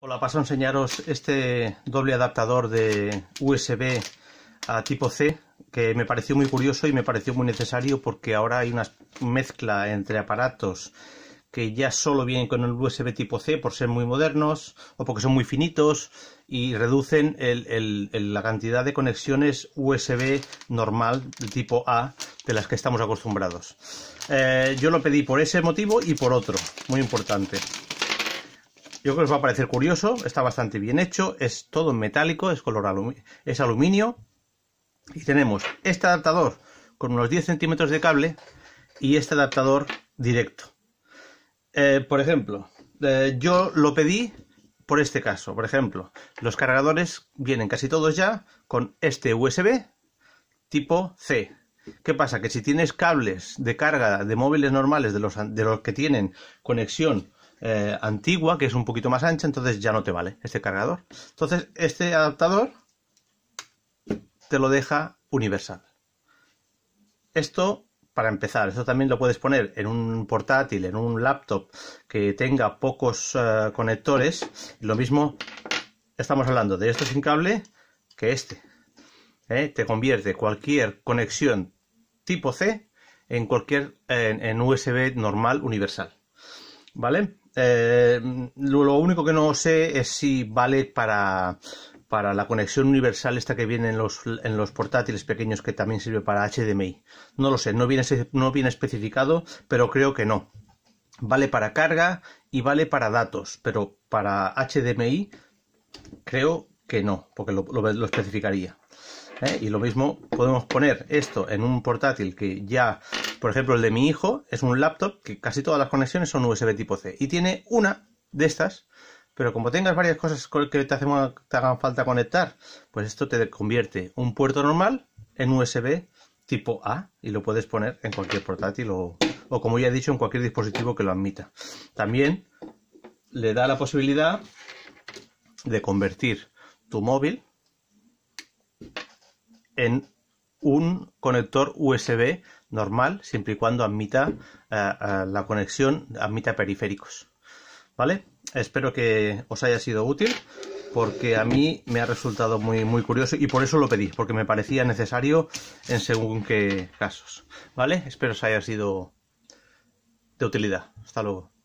Hola, paso a enseñaros este doble adaptador de USB a tipo C que me pareció muy curioso y me pareció muy necesario porque ahora hay una mezcla entre aparatos que ya solo vienen con el USB tipo C por ser muy modernos o porque son muy finitos y reducen la cantidad de conexiones USB normal de tipo A de las que estamos acostumbrados. Eh, yo lo pedí por ese motivo y por otro, muy importante. Yo creo que os va a parecer curioso, está bastante bien hecho, es todo en metálico, es color es aluminio. Y tenemos este adaptador con unos 10 centímetros de cable y este adaptador directo. Eh, por ejemplo, eh, yo lo pedí por este caso. Por ejemplo, los cargadores vienen casi todos ya con este USB tipo C. ¿Qué pasa? Que si tienes cables de carga de móviles normales de los, de los que tienen conexión eh, antigua, que es un poquito más ancha, entonces ya no te vale este cargador. Entonces, este adaptador te lo deja universal. Esto, para empezar, esto también lo puedes poner en un portátil, en un laptop que tenga pocos eh, conectores. Lo mismo estamos hablando de esto sin cable que este. ¿eh? Te convierte cualquier conexión tipo C en cualquier en USB normal universal. ¿vale? Eh, lo único que no sé es si vale para, la conexión universal esta que viene en los, portátiles pequeños que también sirve para HDMI. No lo sé, no viene, especificado, pero creo que no. Vale para carga y vale para datos, pero para HDMI creo que no, porque lo especificaría. ¿eh? Y lo mismo podemos poner esto en un portátil que ya, por ejemplo, el de mi hijo es un laptop que casi todas las conexiones son USB tipo C y tiene una de estas. Pero como tengas varias cosas que te, te hagan falta conectar, pues esto te convierte un puerto normal en USB tipo A y lo puedes poner en cualquier portátil o, o como ya he dicho, en cualquier dispositivo que lo admita. También le da la posibilidad de convertir tu móvil en un conector USB normal, siempre y cuando admita eh, eh, la conexión, admita periféricos. ¿Vale? Espero que os haya sido útil porque a mí me ha resultado muy, muy curioso y por eso lo pedí, porque me parecía necesario en según qué casos. ¿Vale? Espero os haya sido de utilidad. Hasta luego.